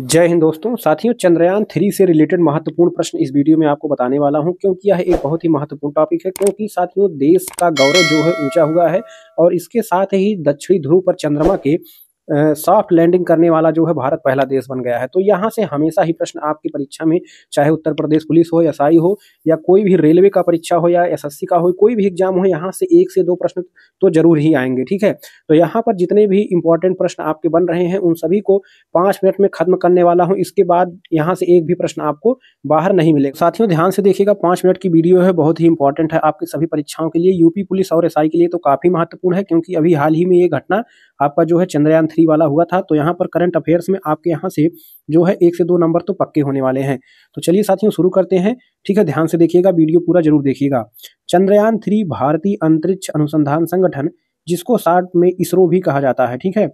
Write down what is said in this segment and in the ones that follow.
जय हिंद दोस्तों साथियों चंद्रयान थ्री से रिलेटेड महत्वपूर्ण प्रश्न इस वीडियो में आपको बताने वाला हूं क्योंकि यह एक बहुत ही महत्वपूर्ण टॉपिक है क्योंकि साथियों देश का गौरव जो है ऊंचा हुआ है और इसके साथ ही दक्षिणी ध्रुव पर चंद्रमा के सॉफ्ट लैंडिंग करने वाला जो है भारत पहला देश बन गया है तो यहाँ से हमेशा ही प्रश्न आपकी परीक्षा में चाहे उत्तर प्रदेश पुलिस हो एस हो या कोई भी रेलवे का परीक्षा हो या एस का हो कोई भी एग्जाम हो यहाँ से एक से दो प्रश्न तो जरूर ही आएंगे ठीक है तो यहाँ पर जितने भी इंपॉर्टेंट प्रश्न आपके बन रहे हैं उन सभी को पाँच मिनट में खत्म करने वाला हूँ इसके बाद यहाँ से एक भी प्रश्न आपको बाहर नहीं मिलेगा साथियों ध्यान से देखिएगा पाँच मिनट की वीडियो है बहुत ही इंपॉर्टेंट है आपकी सभी परीक्षाओं के लिए यूपी पुलिस और एस के लिए तो काफी महत्वपूर्ण है क्योंकि अभी हाल ही में ये घटना आपका जो है चंद्रयान थ्री वाला हुआ था तो यहाँ पर करंट अफेयर्स में आपके यहाँ से जो है एक से दो नंबर तो पक्के होने वाले हैं तो चलिए साथियों शुरू करते हैं ठीक है ध्यान से देखिएगा वीडियो पूरा जरूर देखिएगा चंद्रयान थ्री भारतीय अंतरिक्ष अनुसंधान संगठन जिसको साठ में इसरो भी कहा जाता है ठीक है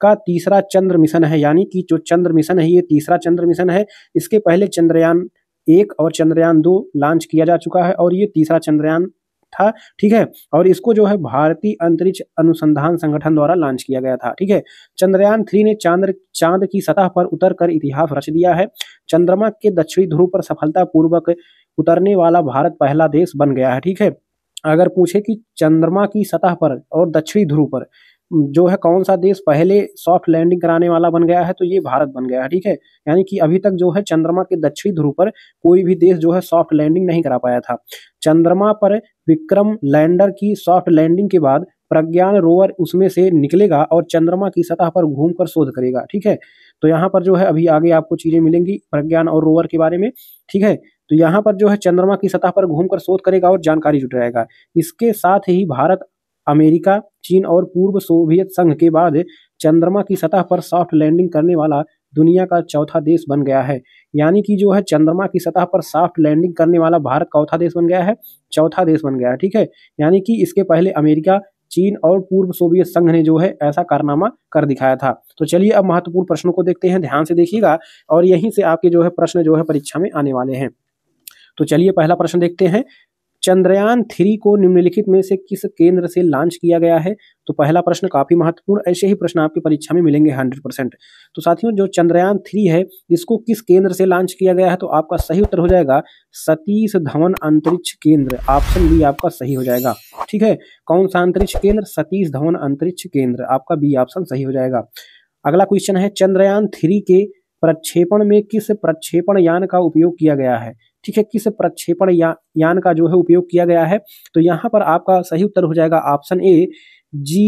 का तीसरा चंद्र मिशन है यानी कि जो चंद्र मिशन है ये तीसरा चंद्र मिशन है इसके पहले चंद्रयान एक और चंद्रयान दो लॉन्च किया जा चुका है और ये तीसरा चंद्रयान था ठीक है और इसको जो है भारतीय अंतरिक्ष अनुसंधान संगठन द्वारा लॉन्च किया गया था ठीक है चंद्रयान थ्री ने चांद चांद की सतह पर उतर कर इतिहास रच दिया है चंद्रमा के दक्षिणी ध्रुव पर सफलतापूर्वक उतरने वाला भारत पहला देश बन गया है ठीक है अगर पूछे कि चंद्रमा की सतह पर और दक्षिणी ध्रुव पर जो है कौन सा देश पहले सॉफ्ट लैंडिंग कराने वाला बन गया है तो ये भारत बन गया है ठीक है यानी कि अभी तक जो है चंद्रमा के दक्षिणी ध्रुव पर कोई भी देश जो है सॉफ्ट लैंडिंग नहीं करा पाया था चंद्रमा पर विक्रम लैंडर की सॉफ्ट लैंडिंग के बाद प्रज्ञान रोवर उसमें से निकलेगा और चंद्रमा की सतह पर घूमकर शोध करेगा ठीक है तो यहाँ पर जो है अभी आगे आपको चीजें मिलेंगी प्रज्ञान और रोवर के बारे में ठीक है तो यहाँ पर जो है चंद्रमा की सतह पर घूमकर शोध करेगा और जानकारी जुट जाएगा इसके साथ ही भारत अमेरिका चीन और पूर्व सोवियत संघ के बाद चंद्रमा की सतह पर सॉफ्ट लैंडिंग करने वाला दुनिया का चौथा देश बन गया है यानी कि जो है चंद्रमा की सतह पर सॉफ्ट लैंडिंग करने वाला भारत चौथा देश बन गया है चौथा देश बन गया है ठीक है यानी कि इसके पहले अमेरिका चीन और पूर्व सोवियत संघ ने जो है ऐसा कारनामा कर दिखाया था तो चलिए अब महत्वपूर्ण प्रश्नों को देखते हैं ध्यान से देखिएगा और यहीं से आपके जो है प्रश्न जो है परीक्षा में आने वाले हैं तो चलिए पहला प्रश्न देखते हैं चंद्रयान थ्री को निम्नलिखित में से किस केंद्र से लॉन्च किया गया है तो पहला प्रश्न काफी महत्वपूर्ण ऐसे ही प्रश्न आपकी परीक्षा में मिलेंगे हंड्रेड परसेंट तो साथियों जो चंद्रयान थ्री है इसको किस केंद्र से लॉन्च किया गया है तो आपका सही उत्तर हो जाएगा सतीश धवन अंतरिक्ष केंद्र ऑप्शन बी आपका सही हो जाएगा ठीक है कौन सा अंतरिक्ष केंद्र सतीश धवन अंतरिक्ष केंद्र आपका बी ऑप्शन सही हो जाएगा अगला क्वेश्चन है चंद्रयान थ्री के प्रक्षेपण में किस प्रक्षेपण यान का उपयोग किया गया है ठीक है किस प्रक्षेपण या, यान का जो है उपयोग किया गया है तो यहाँ पर आपका सही उत्तर हो जाएगा option A G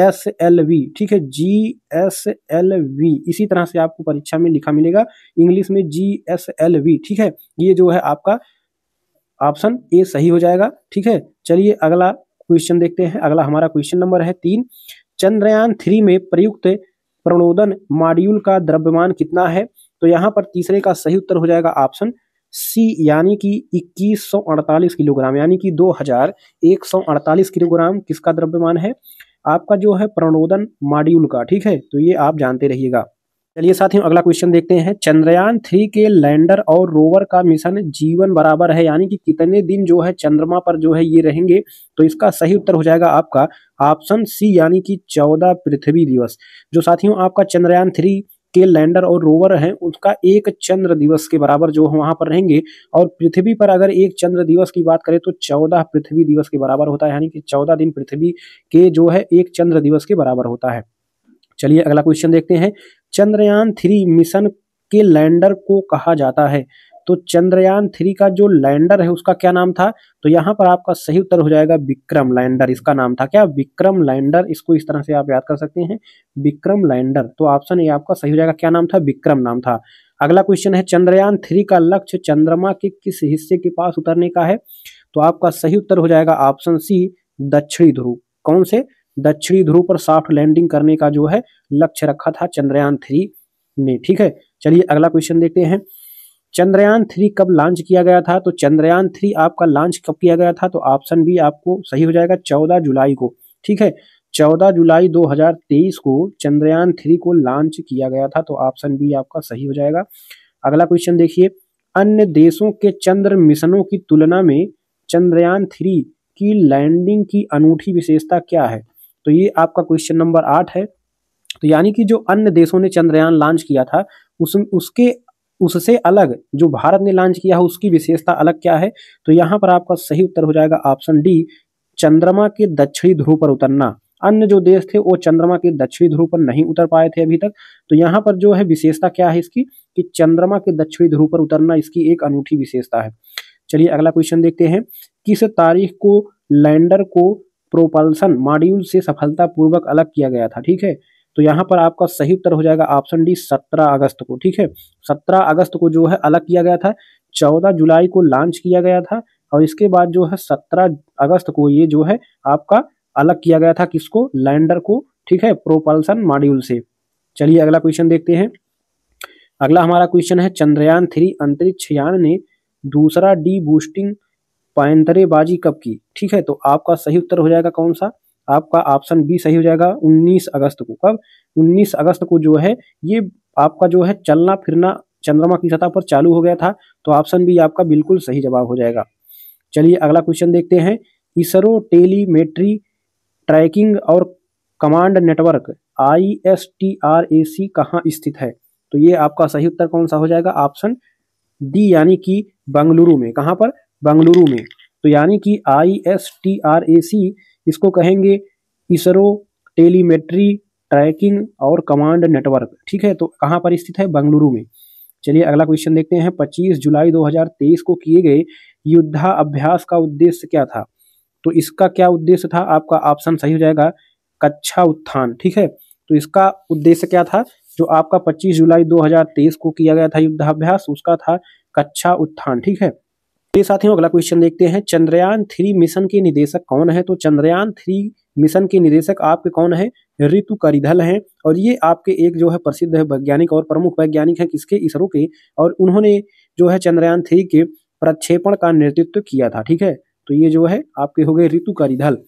S L V ठीक है जी एस एल वी इसी तरह से आपको परीक्षा में लिखा मिलेगा इंग्लिश में जी एस एल वी ठीक है ये जो है आपका ऑप्शन ए सही हो जाएगा ठीक है चलिए अगला क्वेश्चन देखते हैं अगला हमारा क्वेश्चन नंबर है तीन चंद्रयान थ्री में प्रयुक्त प्रणोदन मॉड्यूल का द्रव्यमान कितना है तो यहाँ पर तीसरे का सही उत्तर हो जाएगा ऑप्शन सी यानी कि 2148 किलोग्राम यानी कि 2148 किलोग्राम किसका द्रव्यमान है आपका जो है प्रणोदन मॉड्यूल का ठीक है तो ये आप जानते रहिएगा चलिए साथियों अगला क्वेश्चन देखते हैं चंद्रयान थ्री के लैंडर और रोवर का मिशन जीवन बराबर है यानी कि कितने दिन जो है चंद्रमा पर जो है ये रहेंगे तो इसका सही उत्तर हो जाएगा आपका ऑप्शन सी यानी कि चौदह पृथ्वी दिवस जो साथियों आपका चंद्रयान थ्री के लैंडर और रोवर हैं उसका एक चंद्र दिवस के बराबर जो वहां पर रहेंगे और पृथ्वी पर अगर एक चंद्र दिवस की बात करें तो चौदह पृथ्वी दिवस के बराबर होता है यानी कि चौदह दिन पृथ्वी के जो है एक चंद्र दिवस के बराबर होता है चलिए अगला क्वेश्चन देखते हैं चंद्रयान थ्री मिशन के लैंडर को कहा जाता है तो चंद्रयान थ्री का जो लैंडर है उसका क्या नाम था तो यहाँ पर आपका सही उत्तर हो जाएगा विक्रम लैंडर इसका नाम था क्या विक्रम लैंडर इसको इस तरह से आप याद कर सकते हैं विक्रम लैंडर तो ऑप्शन ए आपका सही हो जाएगा क्या नाम था विक्रम नाम था अगला क्वेश्चन है चंद्रयान थ्री का लक्ष्य चंद्रमा के किस हिस्से के पास उतरने का है तो आपका सही उत्तर हो जाएगा ऑप्शन सी दक्षिणी ध्रुव कौन से दक्षिणी ध्रुव पर सॉफ्ट लैंडिंग करने का जो है लक्ष्य रखा था चंद्रयान थ्री ने ठीक है चलिए अगला क्वेश्चन देखते हैं चंद्रयान थ्री कब लॉन्च किया गया था तो चंद्रयान थ्री आपका लॉन्च कब किया गया था तो ऑप्शन भी आपको सही हो जाएगा चौदह जुलाई को ठीक है चौदह जुलाई 2023 को चंद्रयान थ्री को लॉन्च किया गया था तो ऑप्शन बी आपका सही हो जाएगा अगला क्वेश्चन देखिए अन्य देशों के चंद्र मिशनों की तुलना में चंद्रयान थ्री की लैंडिंग की अनूठी विशेषता क्या है तो ये आपका क्वेश्चन नंबर आठ है तो यानी कि जो अन्य देशों ने चंद्रयान लॉन्च किया था उस उसके उससे अलग जो भारत ने लॉन्च किया है उसकी विशेषता अलग क्या है तो यहाँ पर आपका सही उत्तर हो जाएगा ऑप्शन डी चंद्रमा के दक्षिणी ध्रुव पर उतरना अन्य जो देश थे वो चंद्रमा के दक्षिणी ध्रुव पर नहीं उतर पाए थे अभी तक तो यहाँ पर जो है विशेषता क्या है इसकी कि चंद्रमा के दक्षिणी ध्रुव पर उतरना इसकी एक अनूठी विशेषता है चलिए अगला क्वेश्चन देखते हैं किस तारीख को लैंडर को प्रोपल्सन मॉड्यूल से सफलतापूर्वक अलग किया गया था ठीक है तो यहाँ पर आपका सही उत्तर हो जाएगा ऑप्शन डी सत्रह अगस्त को ठीक है सत्रह अगस्त को जो है अलग किया गया था चौदह जुलाई को लॉन्च किया गया था और इसके बाद जो है सत्रह अगस्त को ये जो है आपका अलग किया गया था किसको लैंडर को ठीक है प्रोपल्सन मॉड्यूल से चलिए अगला क्वेश्चन देखते हैं अगला हमारा क्वेश्चन है चंद्रयान थ्री अंतरिक्ष यान ने दूसरा डी बूस्टिंग पैंतरेबाजी कब की ठीक है तो आपका सही उत्तर हो जाएगा कौन सा आपका ऑप्शन बी सही हो जाएगा 19 अगस्त को कब 19 अगस्त को जो है ये आपका जो है चलना फिरना चंद्रमा की सतह पर चालू हो गया था तो ऑप्शन बी आपका बिल्कुल सही जवाब हो जाएगा चलिए अगला क्वेश्चन देखते हैं इसरो टेलीमेट्री ट्रैकिंग और command network I S T R A C कहाँ स्थित है तो ये आपका सही उत्तर कौन सा हो जाएगा ऑप्शन डी यानी कि बंगलुरु में कहाँ पर बंगलुरु में तो यानी कि I S T R A C इसको कहेंगे इसरो टेलीमेट्री ट्रैकिंग और कमांड नेटवर्क ठीक है तो कहाँ पर स्थित है बंगलुरु में चलिए अगला क्वेश्चन देखते हैं 25 जुलाई 2023 को किए गए युद्धा अभ्यास का उद्देश्य क्या था तो इसका क्या उद्देश्य था आपका ऑप्शन सही हो जाएगा कच्छा उत्थान ठीक है तो इसका उद्देश्य क्या था जो आपका 25 जुलाई 2023 को किया गया था युद्धाभ्यास उसका था कच्छा उत्थान ठीक है साथ तो साथियों अगला क्वेश्चन देखते हैं चंद्रयान थ्री मिशन के निदेशक कौन है तो चंद्रयान थ्री मिशन के निदेशक आपके कौन है ऋतु करिधल हैं और ये आपके एक जो है प्रसिद्ध वैज्ञानिक और प्रमुख वैज्ञानिक हैं किसके इसरो के और उन्होंने जो है चंद्रयान थ्री के प्रक्षेपण का नेतृत्व किया था ठीक है तो ये जो है आपके हो गए ऋतु करिधल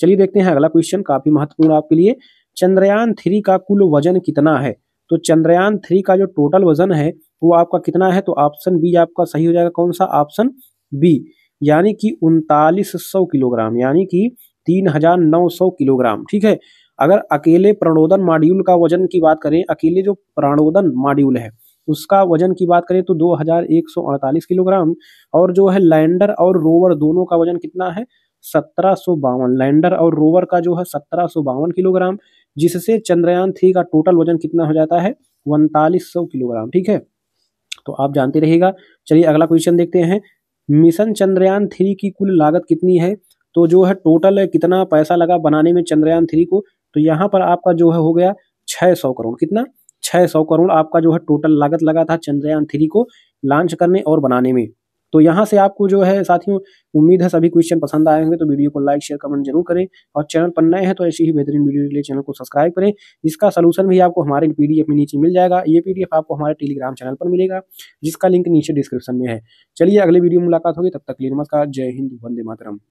चलिए देखते हैं अगला क्वेश्चन काफी महत्वपूर्ण आपके लिए चंद्रयान थ्री का कुल वजन कितना है तो चंद्रयान थ्री का जो टोटल वजन है वो आपका कितना है तो ऑप्शन बी आपका सही हो जाएगा कौन सा ऑप्शन बी यानी कि उनतालीस सौ किलोग्राम यानी कि तीन हजार नौ सौ किलोग्राम ठीक है अगर अकेले प्रणोदन मॉड्यूल का वजन की बात करें अकेले जो प्रणोदन मॉड्यूल है उसका वजन की बात करें तो 2148 किलोग्राम और जो है लैंडर और रोवर दोनों का वजन कितना है सत्रह लैंडर और रोवर का जो है सत्रह किलोग्राम जिससे चंद्रयान थ्री का टोटल वजन कितना हो जाता है उनतालीस किलोग्राम ठीक है तो आप जानते रहिएगा चलिए अगला क्वेश्चन देखते हैं मिशन चंद्रयान थ्री की कुल लागत कितनी है तो जो है टोटल कितना पैसा लगा बनाने में चंद्रयान थ्री को तो यहाँ पर आपका जो है हो गया छः सौ करोड़ कितना छः सौ करोड़ आपका जो है टोटल लागत लगा था चंद्रयान थ्री को लॉन्च करने और बनाने में तो यहाँ से आपको जो है साथियों उम्मीद है सभी क्वेश्चन पसंद आए होंगे तो वीडियो को लाइक शेयर कमेंट जरूर करें और चैनल पर नए हैं तो ऐसी ही बेहतरीन वीडियो के लिए चैनल को सब्सक्राइब करें इसका सलूशन भी आपको हमारे पीडीएफ में नीचे मिल जाएगा ये पीडीएफ आपको हमारे टेलीग्राम चैनल पर मिलेगा जिसका लिंक नीचे डिस्क्रिप्शन में है चलिए अगले वीडियो में मुलाकात होगी तब तक लिए नमस्कार जय हिंद वंदे मातरम